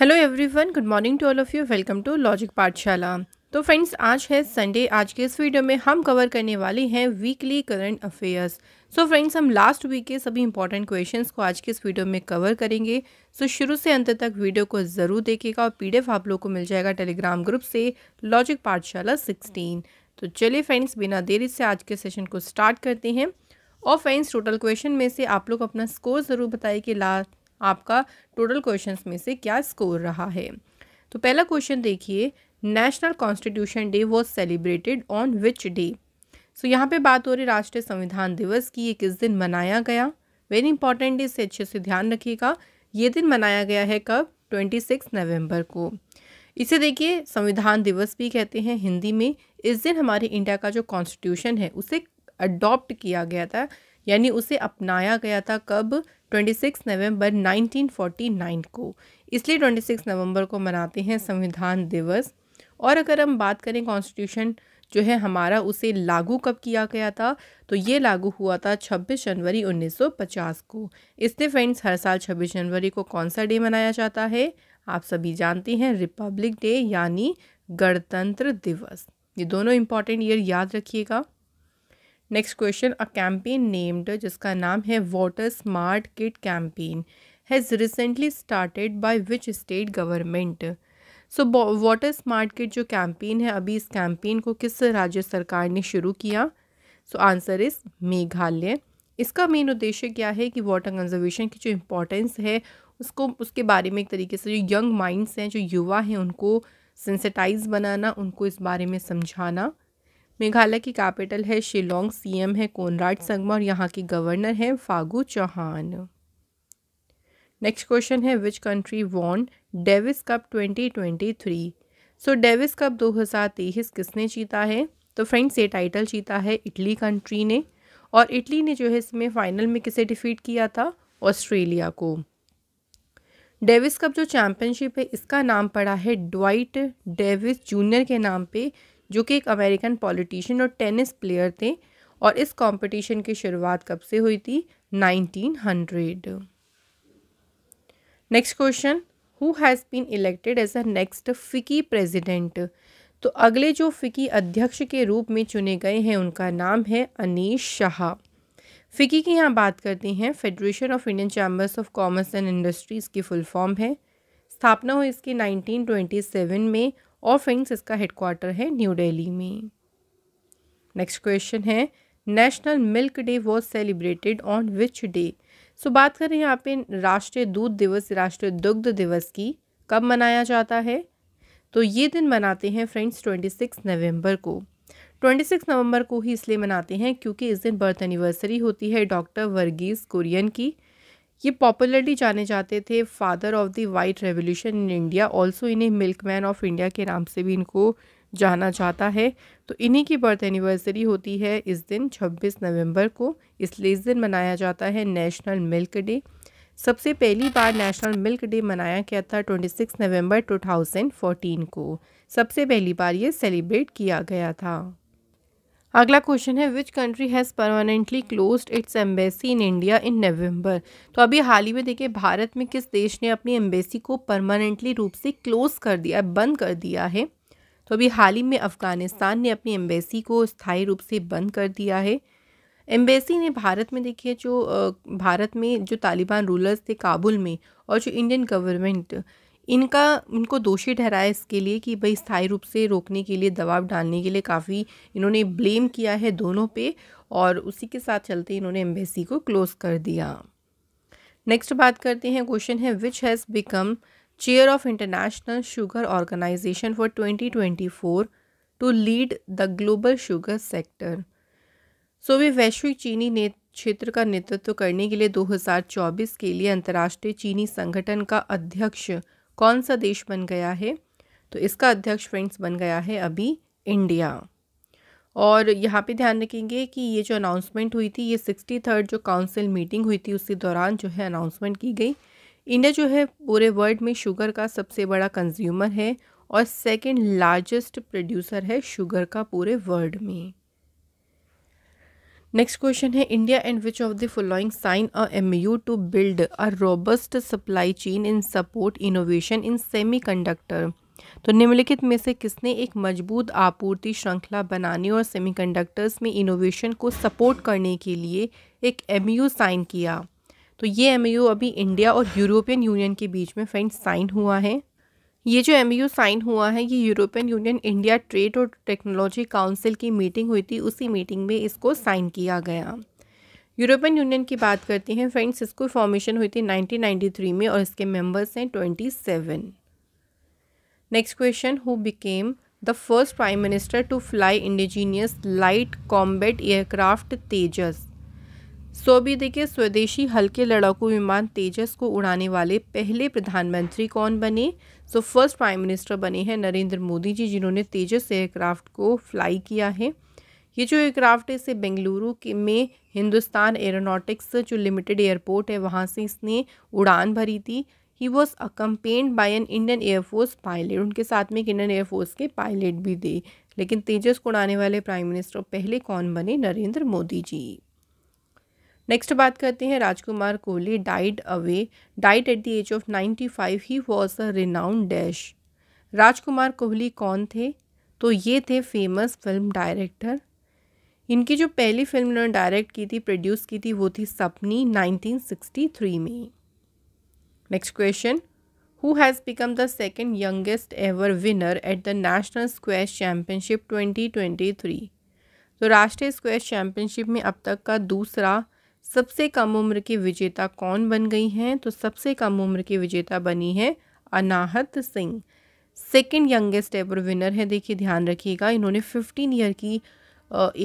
hello everyone good morning to all of you welcome to Logic Pathshala तो friends आज है Sunday आज के इस वीडियो में हम कवर करने वाले हैं weekly current affairs so friends हम लास्ट वीक के सभी इंपॉर्टेंट क्वेश्चंस को आज के इस वीडियो में कवर करेंगे सो so, शुरू से अंत तक वीडियो को ज़रूर देखिएगा और पी आप लोग को मिल जाएगा टेलीग्राम ग्रुप से लॉजिक पाठशाला सिक्सटीन तो चलिए फ्रेंड्स बिना देरी से आज के सेशन को स्टार्ट करते हैं और फ्रेंड्स टोटल क्वेश्चन में से आप लोग अपना स्कोर ज़रूर बताइए कि लास्ट आपका टोटल क्वेश्चंस में से क्या स्कोर रहा है तो पहला क्वेश्चन देखिए national constitution day was celebrated on which day so यहाँ पे बात हो रही राष्ट्रीय संविधान दिवस की ये किस दिन मनाया गया वेरी इंपॉर्टेंट डे इसे अच्छे से ध्यान रखिएगा ये दिन मनाया गया है कब ट्वेंटी सिक्स नवम्बर को इसे देखिए संविधान दिवस भी कहते हैं हिंदी में इस दिन हमारे इंडिया का जो कॉन्स्टिट्यूशन है उसे अडॉप्ट किया गया था यानी उसे अपनाया गया था कब 26 नवंबर 1949 को इसलिए 26 नवंबर को मनाते हैं संविधान दिवस और अगर हम बात करें कॉन्स्टिट्यूशन जो है हमारा उसे लागू कब किया गया था तो ये लागू हुआ था 26 जनवरी 1950 को इसलिए फ्रेंड्स हर साल 26 जनवरी को कौन सा डे मनाया जाता है आप सभी जानते हैं रिपब्लिक डे यानी गणतंत्र दिवस ये दोनों इम्पॉर्टेंट ईयर याद रखिएगा next question a campaign named जिसका नाम है water smart kit campaign has recently started by which state government so water smart kit जो कैंपेन है अभी इस कैंपेन को किस राज्य सरकार ने शुरू किया सो आंसर इज़ मेघालय इसका मेन उद्देश्य क्या है कि वाटर कंजर्वेशन की जो इम्पोर्टेंस है उसको उसके बारे में एक तरीके से जो यंग माइंड्स हैं जो युवा हैं उनको सेंसिटाइज बनाना उनको इस बारे में समझाना मेघालय की कैपिटल है शिलोंग सीएम है कोनराड संगमा और यहाँ की गवर्नर हैं फागू चौहान नेक्स्ट क्वेश्चन है which country won Davis Cup 2023 so Davis Cup 2023 किसने जीता है तो फ्रेंड्स ये टाइटल जीता है इटली कंट्री ने और इटली ने जो है इसमें फाइनल में किसे डिफीट किया था ऑस्ट्रेलिया को डेविस कप जो चैम्पियनशिप है इसका नाम पड़ा है ड्वाइट डेविस जूनियर के नाम पे जो कि एक अमेरिकन पॉलिटिशियन और टेनिस प्लेयर थे और इस कंपटीशन की शुरुआत कब से हुई थी 1900 next question who has been elected as a next FICCI president तो अगले जो फिकी अध्यक्ष के रूप में चुने गए हैं उनका नाम है अनीश शाह फिकी की यहाँ बात करते हैं Federation of Indian Chambers of Commerce and Industries की फुल फॉर्म है स्थापना हुई इसकी 1927 में और फ्रेंड्स इसका हेडक्वार्टर है न्यू दिल्ली में नेक्स्ट क्वेश्चन है national milk day was celebrated on which day so बात करें यहाँ पे राष्ट्रीय दूध दिवस राष्ट्रीय दुग्ध दिवस की कब मनाया जाता है तो ये दिन मनाते हैं फ्रेंड्स ट्वेंटी सिक्स नवम्बर को ट्वेंटी सिक्स नवम्बर को ही इसलिए मनाते हैं क्योंकि इस दिन बर्थ एनिवर्सरी होती है डॉक्टर वर्गीज कुरियन की ये पॉपुलरली जाने जाते थे father of the white revolution in India also इन्हें मिल्क मैन ऑफ इंडिया के नाम से भी इनको जाना जाता है तो इन्हीं की बर्थ एनिवर्सरी होती है इस दिन 26 नवंबर को इसलिए इस दिन मनाया जाता है नेशनल मिल्क डे सबसे पहली बार नेशनल मिल्क डे मनाया गया था 26 नवंबर 2014 को सबसे पहली बार ये सेलिब्रेट किया गया था अगला क्वेश्चन है which country has permanently close its embassy in India in November तो अभी हाल ही में देखिए भारत में किस देश ने अपनी एम्बेसी को परमानेंटली रूप से क्लोज कर दिया बंद कर दिया है तो अभी हाल ही में अफ़गानिस्तान ने अपनी एम्बेसी को स्थायी रूप से बंद कर दिया है एम्बेसी ने भारत में देखिए जो भारत में जो तालिबान रूलर्स थे काबुल में और जो इंडियन गवर्नमेंट इनका इनको दोषी ठहराया इसके लिए कि भाई स्थायी रूप से रोकने के लिए दबाव डालने के लिए काफ़ी इन्होंने ब्लेम किया है दोनों पे और उसी के साथ चलते इन्होंने एम्बेसी को क्लोज़ कर दिया नेक्स्ट बात करते हैं क्वेश्चन है which has become chair of International Sugar Organization for twenty twenty four to lead the global sugar sector so वे वैश्विक चीनी ने क्षेत्र का नेतृत्व करने के लिए 2024 के लिए अंतर्राष्ट्रीय चीनी संगठन का अध्यक्ष कौन सा देश बन गया है तो इसका अध्यक्ष फ्रेंड्स बन गया है अभी इंडिया और यहाँ पे ध्यान रखेंगे कि ये जो अनाउंसमेंट हुई थी ये सिक्सटी थर्ड जो काउंसिल मीटिंग हुई थी उसी दौरान जो है अनाउंसमेंट की गई इंडिया जो है पूरे वर्ल्ड में शुगर का सबसे बड़ा कंज्यूमर है और सेकंड लार्जेस्ट प्रोड्यूसर है शुगर का पूरे वर्ल्ड में नेक्स्ट क्वेश्चन है India and which of the following sign a M U to build a robust supply chain in support innovation in semiconductor तो निम्नलिखित में से किसने एक मजबूत आपूर्ति श्रृंखला बनाने और सेमीकंडक्टर्स में इनोवेशन को सपोर्ट करने के लिए एक एम साइन किया तो ये एम अभी इंडिया और यूरोपियन यूनियन के बीच में फ्रेंड साइन हुआ है ये जो एम साइन हुआ है ये यूरोपियन यूनियन इंडिया ट्रेड और टेक्नोलॉजी काउंसिल की मीटिंग हुई थी उसी मीटिंग में इसको साइन किया गया यूरोपियन यूनियन की बात करते हैं फ्रेंड्स इसको फॉर्मेशन हुई थी 1993 में और इसके मेंबर्स हैं 27 next question who became the first prime minister to fly indigenous light combat aircraft Tejas so भी देखिए स्वदेशी हल्के लड़ाकू विमान तेजस को उड़ाने वाले पहले प्रधानमंत्री कौन बने सो फर्स्ट प्राइम मिनिस्टर बने हैं नरेंद्र मोदी जी जिन्होंने तेजस एयरक्राफ्ट को फ्लाई किया है ये जो एयरक्राफ्ट है इसे बेंगलुरु के में हिंदुस्तान एरोनॉटिक्स जो लिमिटेड एयरपोर्ट है वहाँ से इसने उड़ान भरी थी he was accompanied by an Indian air force pilot उनके साथ में एक इंडियन एयरफोर्स के पायलट भी थे लेकिन तेजस को उड़ाने वाले प्राइम मिनिस्टर पहले कौन बने नरेंद्र मोदी जी नेक्स्ट बात करते हैं Rajkumar Kohli died away died at the age of 95 he was a renowned dash Rajkumar Kohli कौन थे तो ये थे फेमस फिल्म डायरेक्टर इनकी जो पहली फिल्म इन्होंने डायरेक्ट की थी प्रोड्यूस की थी वो थी सपनी 1963 में next question who has become the second youngest ever winner at the national squash championship 2023 तो राष्ट्रीय स्क्वेश चैम्पियनशिप में अब तक का दूसरा सबसे कम उम्र की विजेता कौन बन गई हैं तो सबसे कम उम्र की विजेता बनी है Anahat Singh second youngest ever winner है देखिए ध्यान रखिएगा इन्होंने फिफ्टीन ईयर की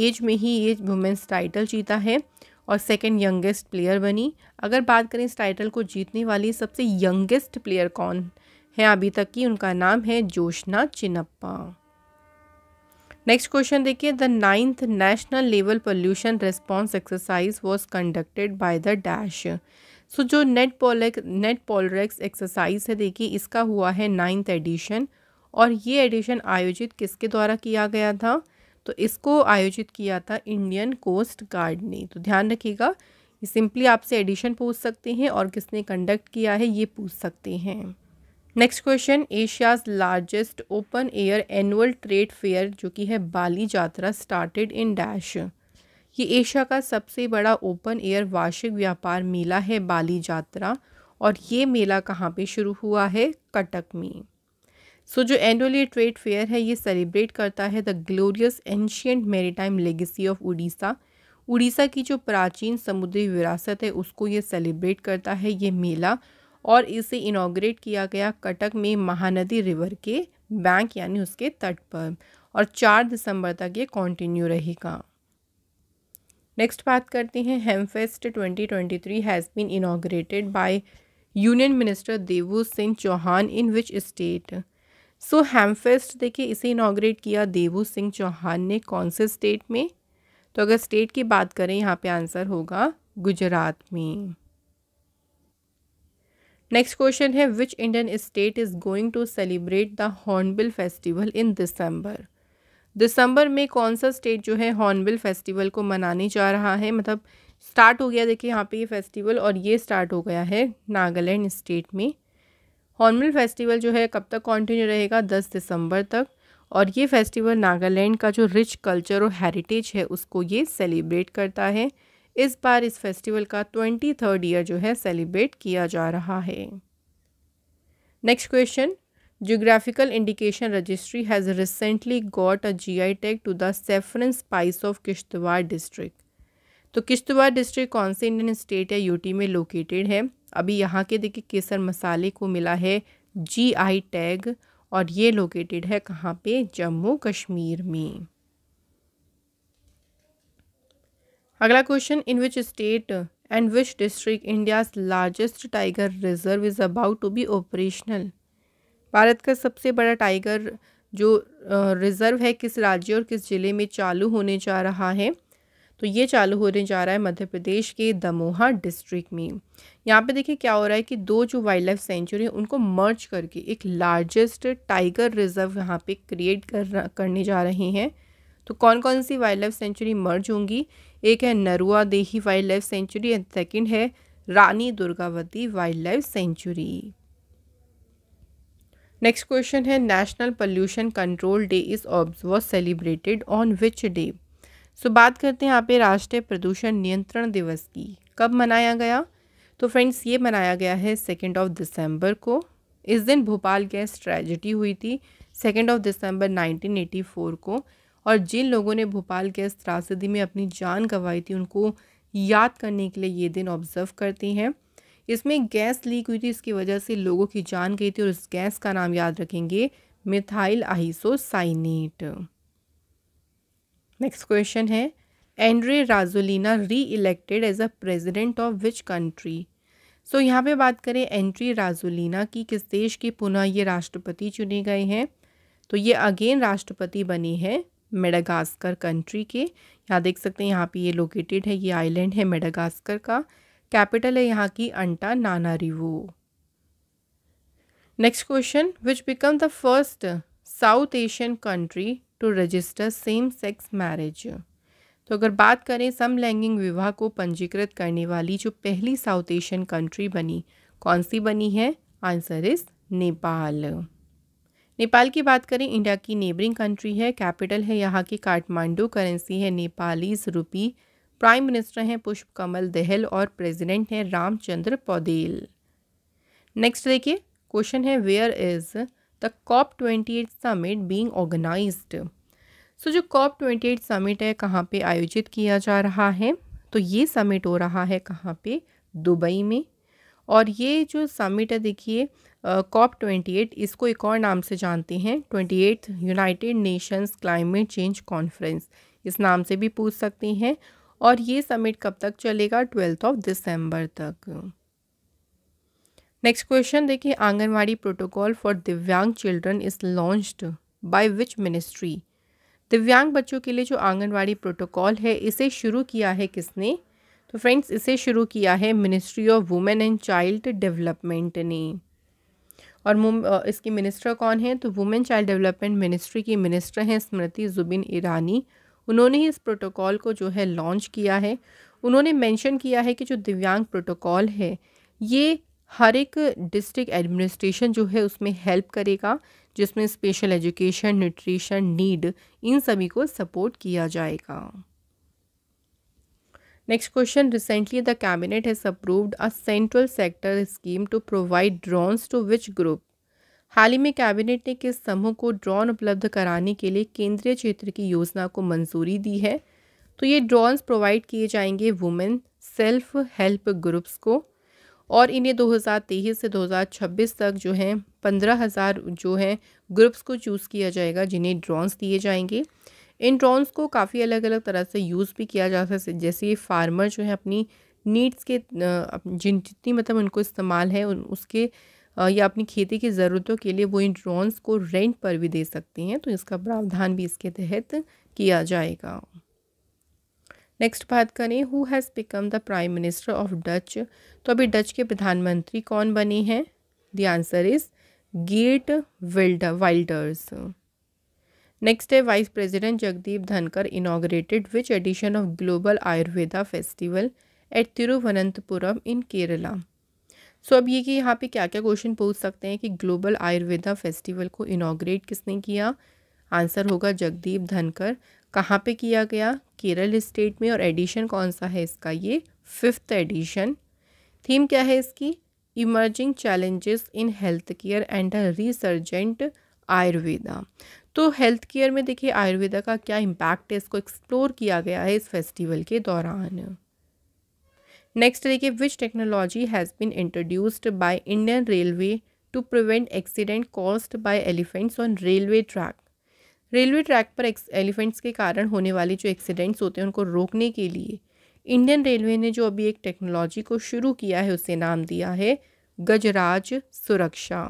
एज में ही ये वुमेंस टाइटल जीता है और सेकेंड यंगेस्ट प्लेयर बनी अगर बात करें इस टाइटल को जीतने वाली सबसे यंगेस्ट प्लेयर कौन है अभी तक की उनका नाम है जोशना चिनप्पा नेक्स्ट क्वेश्चन देखिए the ninth national level pollution response exercise was conducted by the dash so जो नेट पोलेक नेट पोलरेक्स एक्सरसाइज है देखिए इसका हुआ है नाइन्थ एडिशन और ये एडिशन आयोजित किसके द्वारा किया गया था तो इसको आयोजित किया था इंडियन कोस्ट गार्ड ने तो ध्यान रखिएगा सिंपली आपसे एडिशन पूछ सकते हैं और किसने कंडक्ट किया है ये पूछ सकते हैं next question Asia's largest open air annual trade fair जो कि है Bali Yatra started in dash ये एशिया का सबसे बड़ा ओपन एयर वार्षिक व्यापार मेला है बाली यात्रा और ये मेला कहाँ पे शुरू हुआ है कटक में सो so, जो एनुअल एयर ट्रेड फेयर है ये सेलिब्रेट करता है the glorious ancient maritime legacy of Orissa Orissa की जो प्राचीन समुद्री विरासत है उसको ये सेलिब्रेट करता है ये मेला और इसे इनाग्रेट किया गया कटक में महानदी रिवर के बैंक यानी उसके तट पर और चार दिसंबर तक ये कंटिन्यू रहेगा नेक्स्ट बात करते हैं hempfest 2023 has been inaugurated by union minister Devu Singh Chauhan in which state so hempfest देखिए इसे इनाग्रेट किया देवू सिंह चौहान ने कौन से स्टेट में तो अगर स्टेट की बात करें यहाँ पे आंसर होगा गुजरात में नेक्स्ट क्वेश्चन है which Indian state is going to celebrate the hornbill festival in December दिसंबर में कौन सा स्टेट जो है हॉर्नबिल फेस्टिवल को मनाने जा रहा है मतलब स्टार्ट हो गया देखिए यहाँ पे ये फेस्टिवल और ये स्टार्ट हो गया है नागालैंड स्टेट में हॉर्नबिल फेस्टिवल जो है कब तक कॉन्टिन्यू रहेगा दस दिसंबर तक और ये फेस्टिवल नागालैंड का जो रिच कल्चर और हेरिटेज है उसको ये सेलिब्रेट करता है इस बार इस फेस्टिवल का ट्वेंटी थर्ड ईयर जो है सेलिब्रेट किया जा रहा है next question indication registry has recently got a G I tag to the saffron spice of Kishtwar district तो किश्तवाड़ डिस्ट्रिक्ट कौन से इंडियन स्टेट या यूटी में लोकेटेड है अभी यहाँ के देखिए केसर मसाले को मिला है जी आई टैग और ये लोकेटेड है कहाँ पे जम्मू कश्मीर में अगला question in which state and which district India's largest tiger reserve is about to be operational Bharat का सबसे बड़ा टाइगर जो रिज़र्व है किस राज्य और किस ज़िले में चालू होने जा रहा है तो ये चालू होने जा रहा है मध्य प्रदेश के दमोहा डिस्ट्रिक्ट में यहाँ पे देखिए क्या हो रहा है कि दो जो वाइल्ड लाइफ सेंचुरी है उनको मर्ज करके एक लार्जेस्ट टाइगर रिजर्व यहाँ पे क्रिएट कर करने जा रहे हैं तो कौन कौन सी वाइल्ड लाइफ सेंचुरी मर्ज होंगी एक है Nauradehi wildlife sanctuary and second है Rani Durgavati wildlife sanctuary next question है national pollution control day is observe celebrated on which day so बात करते हैं यहाँ पे राष्ट्रीय प्रदूषण नियंत्रण दिवस की कब मनाया गया तो फ्रेंड्स ये मनाया गया है सेकेंड ऑफ दिसंबर को इस दिन भोपाल गैस ट्रेजिडी हुई थी सेकेंड ऑफ दिसंबर 1984 को और जिन लोगों ने भोपाल गैस त्रासदी में अपनी जान गंवाई थी उनको याद करने के लिए ये दिन ऑब्जर्व करती हैं इसमें गैस लीक हुई थी इसकी वजह से लोगों की जान गई थी और उस गैस का नाम याद रखेंगे मिथाइल आइसोसाइनेट नेक्स्ट क्वेश्चन है Andry Rajoelina reelected as a president of which country so यहाँ पे बात करें एंड्री राजोलिना की किस देश के पुनः ये राष्ट्रपति चुने गए हैं तो ये अगेन राष्ट्रपति बने हैं मेडागास्कर कंट्री के यहाँ देख सकते हैं यहाँ पे ये लोकेटेड है ये आइलैंड है मेडागास्कर का कैपिटल है यहाँ की Antananarivo next question which become the first south Asian country to register same sex marriage तो अगर बात करें समलैंगिक विवाह को पंजीकृत करने वाली जो पहली साउथ एशियन कंट्री बनी कौन सी बनी है आंसर इज नेपाल नेपाल की बात करें इंडिया की नेबरिंग कंट्री है कैपिटल है यहाँ की काठमांडू करेंसी है नेपालीज रुपी प्राइम मिनिस्टर हैं पुष्प कमल दहल और प्रेसिडेंट हैं रामचंद्र पौदेल नेक्स्ट देखिए क्वेश्चन है where is the COP twenty eight summit being organise so जो कॉप ट्वेंटी एट समिट है कहाँ पे आयोजित किया जा रहा है तो ये समिट हो रहा है कहाँ पे दुबई में और ये जो समिट है देखिए कॉप ट्वेंटी एट इसको एक और नाम से जानते हैं twenty eight United Nations climate change conference इस नाम से भी पूछ सकते हैं और ये समिट कब तक चलेगा ट्वेल्थ ऑफ दिसंबर तक नेक्स्ट क्वेश्चन देखिए anganwadi protocol for divyang children is launched by which ministry दिव्यांग बच्चों के लिए जो आंगनवाड़ी प्रोटोकॉल है इसे शुरू किया है किसने तो फ्रेंड्स इसे शुरू किया है ministry of women and child development ने और इसकी मिनिस्टर कौन है तो वुमेन चाइल्ड डेवलपमेंट मिनिस्ट्री की मिनिस्टर हैं स्मृति जुबिन ईरानी उन्होंने ही इस प्रोटोकॉल को जो है लॉन्च किया है उन्होंने मेंशन किया है कि जो दिव्यांग प्रोटोकॉल है ये हर एक डिस्ट्रिक्ट एडमिनिस्ट्रेशन जो है उसमें हेल्प करेगा जिसमें स्पेशल एजुकेशन न्यूट्रिशन नीड इन सभी को सपोर्ट किया जाएगा next question recently the cabinet has approved a central sector scheme to provide drones to which group हाल ही में कैबिनेट ने किस समूह को ड्रोन उपलब्ध कराने के लिए केंद्रीय क्षेत्र की योजना को मंजूरी दी है तो ये ड्रोन्स प्रोवाइड किए जाएंगे वुमेन सेल्फ हेल्प ग्रुप्स को और इन्हें 2023 से 2026 तक जो हैं पंद्रह हज़ार जो हैं ग्रुप्स को चूज़ किया जाएगा जिन्हें ड्रोन्स दिए जाएंगे इन ड्रोन्स को काफ़ी अलग अलग तरह से यूज़ भी किया जा सकता है जैसे ये फार्मर जो है अपनी नीड्स के जिन जितनी मतलब उनको इस्तेमाल है उन उसके या अपनी खेती की ज़रूरतों के लिए वो इन ड्रोन्स को रेंट पर भी दे सकती हैं तो इसका प्रावधान भी इसके तहत किया जाएगा नेक्स्ट बात करें who has become the prime minister of Dutch तो अभी डच के प्रधानमंत्री कौन बने हैं द आंसर इज़ गेट विल्ड वाइल्डर्स नेक्स्ट है vice president Jagdeep Dhankhar inaugurated which edition of global Ayurveda festival at Thiruvananthapuram in Kerala so so, अब ये कि यहाँ पे क्या क्या क्वेश्चन पूछ सकते हैं कि ग्लोबल आयुर्वेदा फेस्टिवल को इनाग्रेट किसने किया आंसर होगा जगदीप धनकर कहाँ पे किया गया केरल स्टेट में और एडिशन कौन सा है इसका ये फिफ्थ एडिशन थीम क्या है इसकी emerging challenges in health care and resurgent Ayurveda तो हेल्थ केयर में देखिए आयुर्वेदा का क्या इम्पैक्ट है इसको एक्सप्लोर किया गया है इस फेस्टिवल के दौरान नेक्स्ट देखिए which technology has been introduced by Indian railway to prevent accident cause by elephants on railway track railway track पर एलिफेंट्स के कारण होने वाले जो एक्सीडेंट्स होते हैं उनको रोकने के लिए इंडियन रेलवे ने जो अभी एक टेक्नोलॉजी को शुरू किया है उसे नाम दिया है गजराज सुरक्षा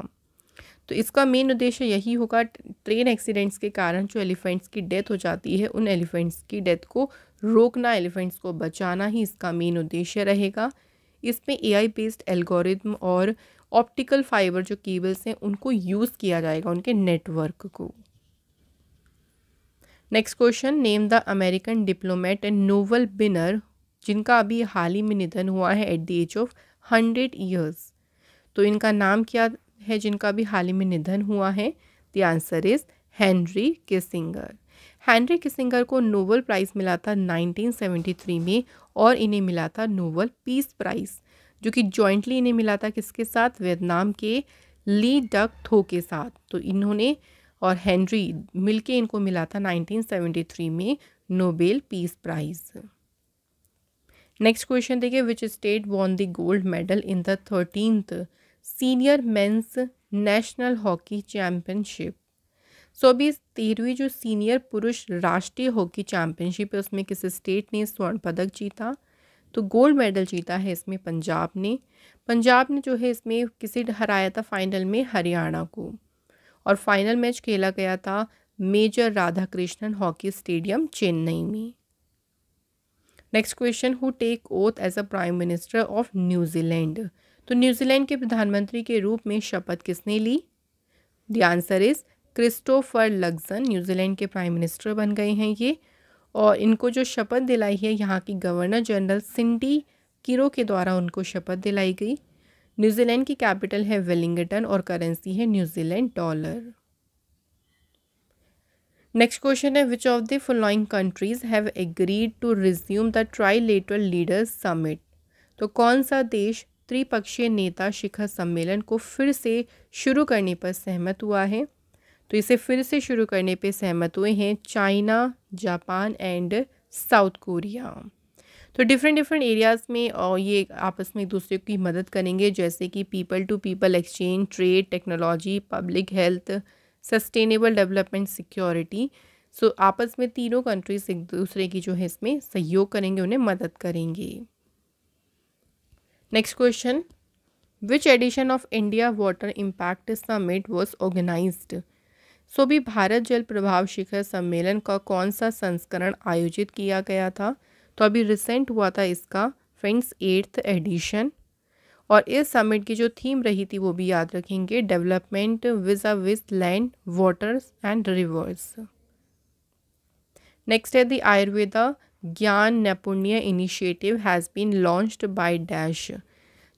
तो इसका मेन उद्देश्य यही होगा ट्रेन एक्सीडेंट्स के कारण जो एलिफेंट्स की डेथ हो जाती है उन एलिफेंट्स की डेथ को रोकना एलिफेंट्स को बचाना ही इसका मेन उद्देश्य रहेगा इसमें एआई बेस्ड एल्गोरिथम और ऑप्टिकल फाइबर जो केबल्स हैं उनको यूज़ किया जाएगा उनके नेटवर्क को next question name the American diplomat and Nobel winner जिनका अभी हाल ही में निधन हुआ है at the age of hundred years तो इनका नाम क्या है जिनका भी हाल ही में निधन हुआ है the answer is Henry Kissinger Henry Kissinger को नोबल प्राइज़ मिला था 1973 में और इन्हें मिला था नोबल पीस प्राइज़ जो कि जॉइंटली इन्हें मिला था किसके साथ वियतनाम के ली डक थो के साथ तो इन्होंने और हैंनरी मिलके इनको मिला था 1973 में Nobel peace prize next question देखिए which state won the gold medal in the thirteenth senior men's national hockey championship so अभी तेरहवीं जो सीनियर पुरुष राष्ट्रीय हॉकी चैम्पियनशिप है उसमें किस स्टेट ने स्वर्ण पदक जीता तो गोल्ड मेडल जीता है इसमें पंजाब ने पंजाब ने जो है इसमें किसे हराया था फाइनल में हरियाणा को और फाइनल मैच खेला गया था major Radha Krishnan hockey stadium Chennai में next question who take oath as a prime minister of New Zealand तो न्यूजीलैंड के प्रधानमंत्री के रूप में शपथ किसने ली the answer is Christopher Luxon New Zealand के प्राइम मिनिस्टर बन गए हैं ये और इनको जो शपथ दिलाई है यहाँ की गवर्नर जनरल सिंडी किरो के द्वारा उनको शपथ दिलाई गई न्यूजीलैंड की कैपिटल है वेलिंगटन और करेंसी है न्यूजीलैंड डॉलर नेक्स्ट क्वेश्चन है which of the following countries have agreed to resume the trilateral leaders summit तो कौन सा देश त्रिपक्षीय नेता शिखर सम्मेलन को फिर से शुरू करने पर सहमत हुआ है तो इसे फिर से शुरू करने पर सहमत हुए हैं China Japan and South Korea तो डिफरेंट डिफरेंट एरियाज़ में और ये आपस में एक दूसरे की मदद करेंगे जैसे कि people to people exchange trade technology public health sustainable development security so आपस में तीनों कंट्रीज एक दूसरे की जो है इसमें सहयोग करेंगे उन्हें मदद करेंगे next question which edition of India water impact summit was organise so भी भारत जल प्रभाव शिखर सम्मेलन का कौन सा संस्करण आयोजित किया गया था तो अभी रिसेंट हुआ था इसका फ्रेंड्स एट्थ एडिशन और इस समिट की जो थीम रही थी वो भी याद रखेंगे development vis a vis land waters and rivers next है the Ayurveda Gyan Naipunya initiative has been launched by dash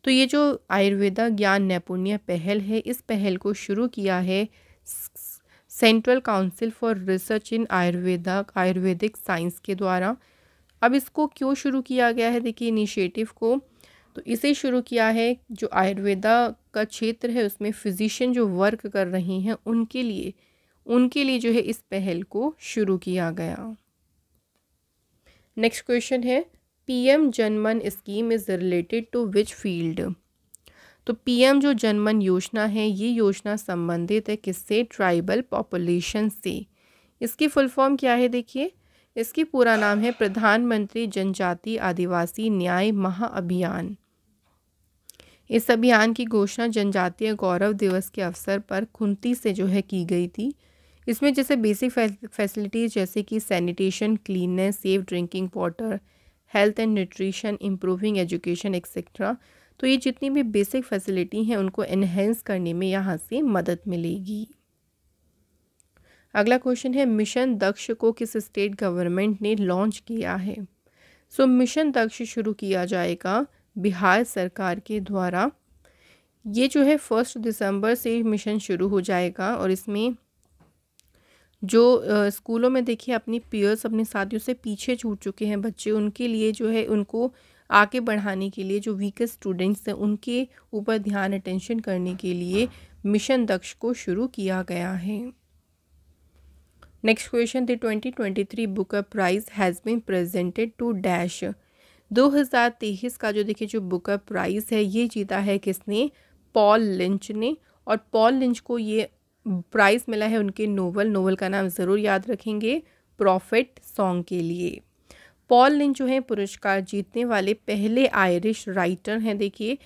तो ये जो आयुर्वेदा ज्ञान नैपुण्य पहल है इस पहल को शुरू किया है central council for research in Ayurveda Ayurvedic science के द्वारा अब इसको क्यों शुरू किया गया है देखिए इनिशिएटिव को तो इसे शुरू किया है जो आयुर्वेदा का क्षेत्र है उसमें फिजिशियन जो वर्क कर रही हैं उनके लिए उनके लिए जो है इस पहल को शुरू किया गया नेक्स्ट क्वेश्चन है PM Janman scheme is related to which field तो पीएम जो जनमन योजना है ये योजना संबंधित है किससे ट्राइबल पॉपुलेशन से इसकी फुल फॉर्म क्या है देखिए इसकी पूरा नाम है प्रधानमंत्री जनजाति आदिवासी न्याय महाअभियान इस अभियान की घोषणा जनजातीय गौरव दिवस के अवसर पर खुंती से जो है की गई थी इसमें जैसे बेसिक फैसिलिटीज़ जैसे कि sanitation cleanliness safe drinking water health and nutrition improving education etcetera तो ये जितनी भी बेसिक फैसिलिटी हैं उनको इन्हेंस करने में यहाँ से मदद मिलेगी अगला क्वेश्चन है मिशन दक्ष को किस स्टेट गवर्नमेंट ने लॉन्च किया है सो so, मिशन दक्ष शुरू किया जाएगा बिहार सरकार के द्वारा ये जो है फर्स्ट दिसंबर से मिशन शुरू हो जाएगा और इसमें जो स्कूलों में देखिए अपनी पीयर्स अपने साथियों से पीछे छूट चुके हैं बच्चे उनके लिए जो है उनको आगे बढ़ाने के लिए जो वीकेस्ट स्टूडेंट्स हैं उनके ऊपर ध्यान अटेंशन करने के लिए मिशन दक्ष को शुरू किया गया है next question the 2023 Booker prize has been presented to dash 2023 का जो देखिए जो बुकर प्राइज़ है ये जीता है किसने पॉल लिंच ने और पॉल लिंच को ये प्राइज़ मिला है उनके नोवल नोवल का नाम ज़रूर याद रखेंगे प्रॉफिट सॉन्ग के लिए पॉल लिन जो है पुरस्कार जीतने वाले पहले आयरिश राइटर हैं देखिए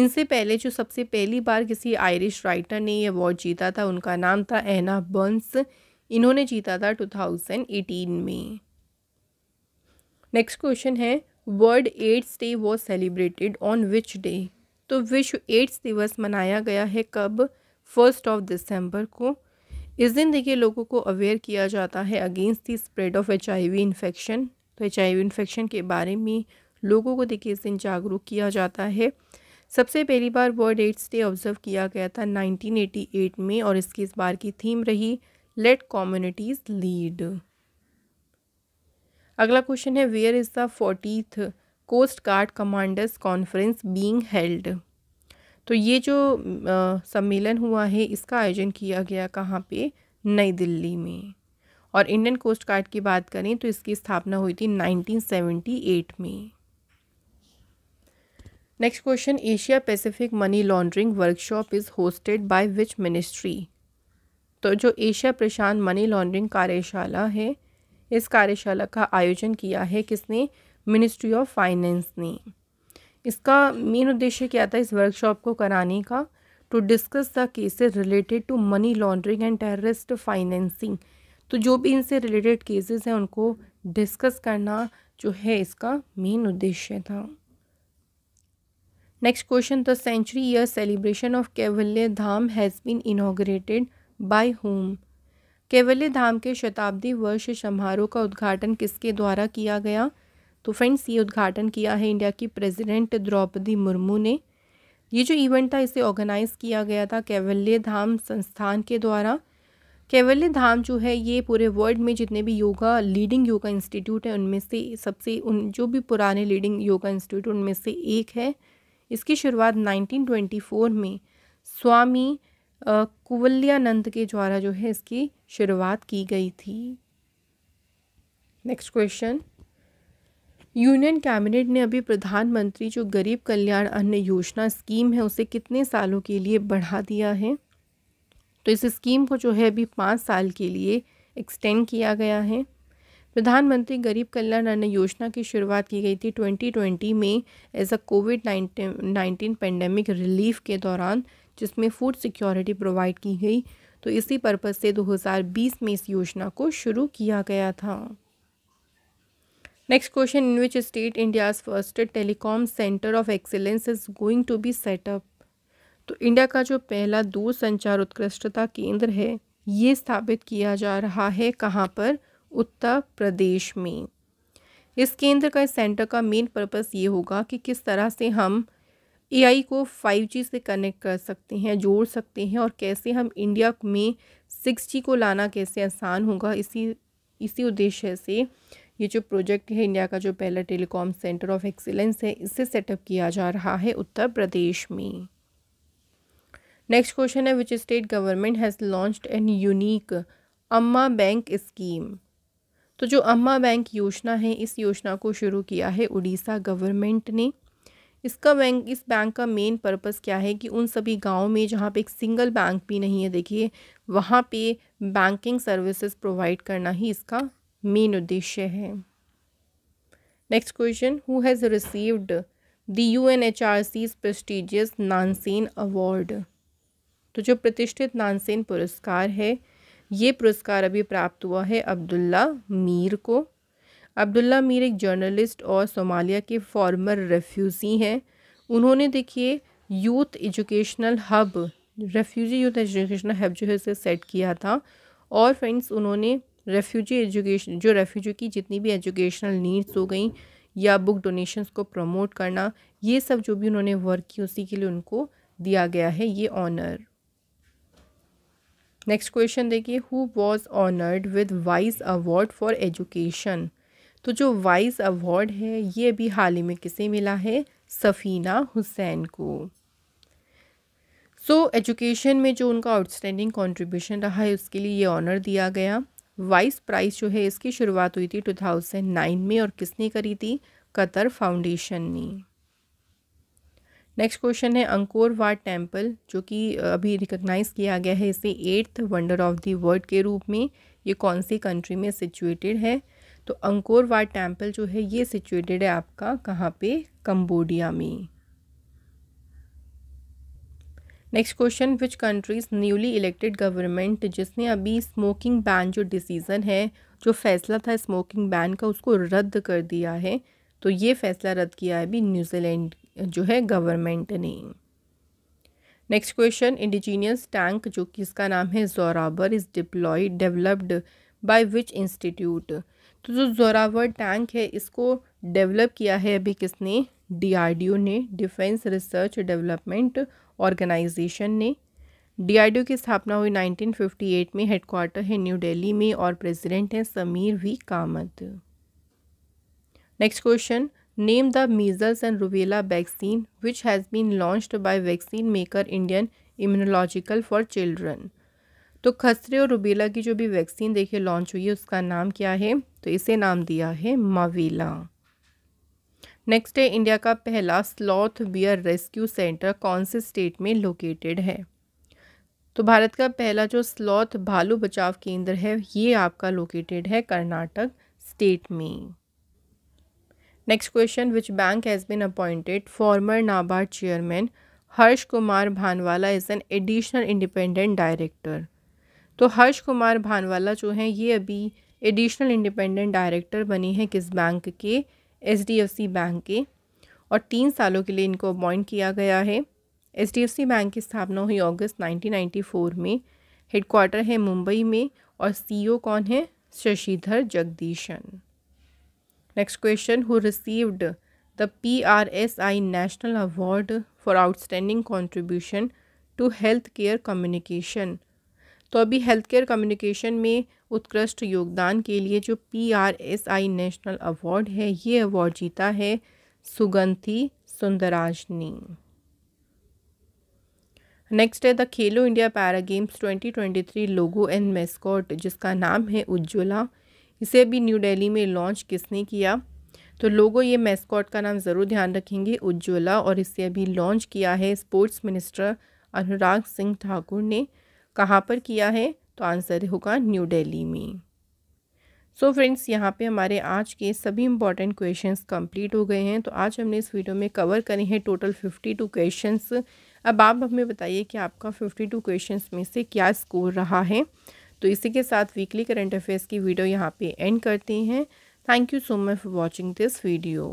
इनसे पहले जो सबसे पहली बार किसी आयरिश राइटर ने ये अवार्ड जीता था उनका नाम था एना बंस इन्होंने जीता था 2018 में नेक्स्ट क्वेश्चन है world AIDS day was celebrated on which day तो विश्व एड्स दिवस मनाया गया है कब फर्स्ट ऑफ दिसंबर को इस दिन देखिए लोगों को अवेयर किया जाता है against the spread of H infection तो एच इन्फेक्शन के बारे में लोगों को देखिए इस दिन जागरूक किया जाता है सबसे पहली बार वर्ल्ड एड्स डे ऑब्जर्व किया गया था 1988 में और इसकी इस बार की थीम रही लेट कम्युनिटीज़ लीड अगला क्वेश्चन है where is the fortieth coast guard commanders conference being held तो ये जो सम्मेलन हुआ है इसका आयोजन किया गया कहाँ पे नई दिल्ली में और इंडियन कोस्ट गार्ड की बात करें तो इसकी स्थापना हुई थी 1978 में next question Asia Pacific money laundering workshop is hosted by which ministry तो जो एशिया प्रशांत मनी लॉन्ड्रिंग कार्यशाला है इस कार्यशाला का आयोजन किया है किसने मिनिस्ट्री ऑफ फाइनेंस ने इसका मेन उद्देश्य क्या था इस वर्कशॉप को कराने का to discuss the cases related to money laundering and terrorist financing तो जो भी इनसे रिलेटेड केसेस हैं उनको डिस्कस करना जो है इसका मेन उद्देश्य था next question the century year celebration of Kaivalya Dham has been inaugurated by home Kaivalya Dham के शताब्दी वर्ष समारोह का उद्घाटन किसके द्वारा किया गया तो फ्रेंड्स ये उद्घाटन किया है इंडिया की प्रेसिडेंट द्रौपदी मुर्मू ने ये जो इवेंट था इसे ऑर्गेनाइज़ किया गया था कैवल्य धाम संस्थान के द्वारा कैवल्य धाम जो है ये पूरे वर्ल्ड में जितने भी योगा लीडिंग योगा इंस्टीट्यूट हैं उनमें से सबसे उन जो भी पुराने लीडिंग योगा इंस्टीट्यूट उनमें से एक है इसकी शुरुआत 1924 में स्वामी कुवल्यानंद के द्वारा जो है इसकी शुरुआत की गई थी नेक्स्ट क्वेश्चन यूनियन कैबिनेट ने अभी प्रधानमंत्री जो गरीब कल्याण अन्न योजना स्कीम है उसे कितने सालों के लिए बढ़ा दिया है तो इस स्कीम को जो है अभी पाँच साल के लिए एक्सटेंड किया गया है प्रधानमंत्री गरीब कल्याण अन्न योजना की शुरुआत की गई थी 2020 में as a COVID nineteen pandemic relief के दौरान जिसमें फूड सिक्योरिटी प्रोवाइड की गई तो इसी पर्पज़ से 2020 में इस योजना को शुरू किया गया था next question in which state India's first telecom centre of excellence is going to be set up तो इंडिया का जो पहला दूर संचार उत्कृष्टता केंद्र है ये स्थापित किया जा रहा है कहाँ पर उत्तर प्रदेश में इस केंद्र का इस सेंटर का मेन पर्पस ये होगा कि किस तरह से हम एआई को 5G से कनेक्ट कर सकते हैं जोड़ सकते हैं और कैसे हम इंडिया में 6G को लाना कैसे आसान होगा इसी इसी उद्देश्य से ये जो प्रोजेक्ट है इंडिया का जो पहला टेलीकॉम सेंटर ऑफ एक्सीलेंस है इसे सेटअप किया जा रहा है उत्तर प्रदेश में नेक्स्ट क्वेश्चन है which state government has launched an unique Amma bank scheme तो जो अम्मा बैंक योजना है इस योजना को शुरू किया है उड़ीसा गवर्नमेंट ने इसका बैंक इस बैंक का मेन पर्पस क्या है कि उन सभी गाँव में जहाँ पे एक सिंगल बैंक भी नहीं है देखिए वहाँ पे बैंकिंग सर्विसेज प्रोवाइड करना ही इसका मेन उद्देश्य है next question who has received the U N H R C's prestigious Nansen award तो जो प्रतिष्ठित नानसेन पुरस्कार है ये पुरस्कार अभी प्राप्त हुआ है अब्दुल्ला मीर को अब्दुल्ला मीर एक जर्नलिस्ट और सोमालिया के फॉर्मर रेफ्यूज़ी हैं उन्होंने देखिए youth educational hub refugee youth educational hub जो है उसे सेट किया था और फ्रेंड्स उन्होंने रेफ्यूजी एजुकेशन जो रेफ्यूजी की जितनी भी एजुकेशनल नीड्स हो गई या बुक डोनेशंस को प्रमोट करना ये सब जो भी उन्होंने वर्क की उसी के लिए उनको दिया गया है ये ऑनर नेक्स्ट क्वेश्चन देखिए हु वॉज ऑनर्ड विद वाइस अवार्ड फॉर एजुकेशन तो जो वाइस अवार्ड है ये अभी हाल ही में किसे मिला है सफ़ीना हुसैन को सो so, एजुकेशन में जो उनका आउटस्टैंडिंग कंट्रीब्यूशन रहा है उसके लिए ये ऑनर दिया गया वाइस प्राइस जो है इसकी शुरुआत हुई थी 2009 में और किसने करी थी कतर फाउंडेशन ने नेक्स्ट क्वेश्चन है अंकोर वाट टेम्पल जो कि अभी रिकग्नाइज़ किया गया है इसे eighth wonder of the world के रूप में ये कौन सी कंट्री में सिचुएटेड है तो अंकोर वाट टेम्पल जो है ये सिचुएटेड है आपका कहाँ पे कंबोडिया में next question which countries newly elected government जिसने अभी स्मोकिंग बैन जो डिसीज़न है जो फैसला था स्मोकिंग बैन का उसको रद्द कर दिया है तो ये फैसला रद्द किया है अभी न्यूजीलैंड जो है गवर्नमेंट ने नेक्स्ट क्वेश्चन इंडिजीनियस टैंक जो कि इसका नाम है Zorawar is deployed developed by which institute तो जो जोरावर टैंक है इसको डेवलप किया है अभी किसने डीआरडीओ ने डिफेंस रिसर्च डेवलपमेंट ऑर्गेनाइजेशन ने डीआरडीओ की स्थापना हुई 1958 में हेडक्वार्टर है न्यू दिल्ली में और प्रेसिडेंट हैं Sameer V Kamat next question name the measles and rubella vaccine which has been launched by vaccine maker Indian immunological for children तो खसरे और रूबेला की जो भी वैक्सीन देखिए लॉन्च हुई है उसका नाम क्या है तो इसे नाम दिया है मावेला नेक्स्ट है इंडिया का पहला स्लॉथ बियर रेस्क्यू सेंटर कौन से स्टेट में लोकेटेड है तो भारत का पहला जो स्लॉथ भालू बचाव केंद्र है ये आपका लोकेटेड है कर्नाटक स्टेट में next question which bank has been appointed former NABARD chairman Harsh Kumar Bhanwala is an additional independent director तो हर्ष कुमार भानवाला जो हैं ये अभी एडिशनल इंडिपेंडेंट डायरेक्टर बनी है किस बैंक के एच बैंक के और तीन सालों के लिए इनको अपॉइंट किया गया है एच बैंक की स्थापना हुई अगस्त 1994 में हेडक्वार्टर है मुंबई में और सीईओ कौन है Sashidhar Jagdishan next question who received the P R S I national award for outstanding contribution to health care communication तो अभी हेल्थ केयर कम्युनिकेशन में उत्कृष्ट योगदान के लिए जो P R S I national award है ये अवार्ड जीता है सुगंधी सुंदराजनी नेक्स्ट है the Khelo India para games 2023 logo and mascot जिसका नाम है उज्ज्वला इसे भी न्यू दिल्ली में लॉन्च किसने किया तो लोगो ये मेस्कॉट का नाम ज़रूर ध्यान रखेंगे उज्ज्वला और इसे अभी लॉन्च किया है स्पोर्ट्स मिनिस्टर अनुराग सिंह ठाकुर ने कहाँ पर किया है तो आंसर होगा न्यू दिल्ली में सो so फ्रेंड्स यहाँ पे हमारे आज के सभी इंपॉर्टेंट क्वेश्चंस कंप्लीट हो गए हैं तो आज हमने इस वीडियो में कवर करे हैं टोटल फिफ्टी टू क्वेश्चंस अब आप हमें बताइए कि आपका फिफ्टी टू क्वेश्चन में से क्या स्कोर रहा है तो इसी के साथ वीकली करंट अफेयर्स की वीडियो यहाँ पे एंड करते हैं thank you so much for watching this video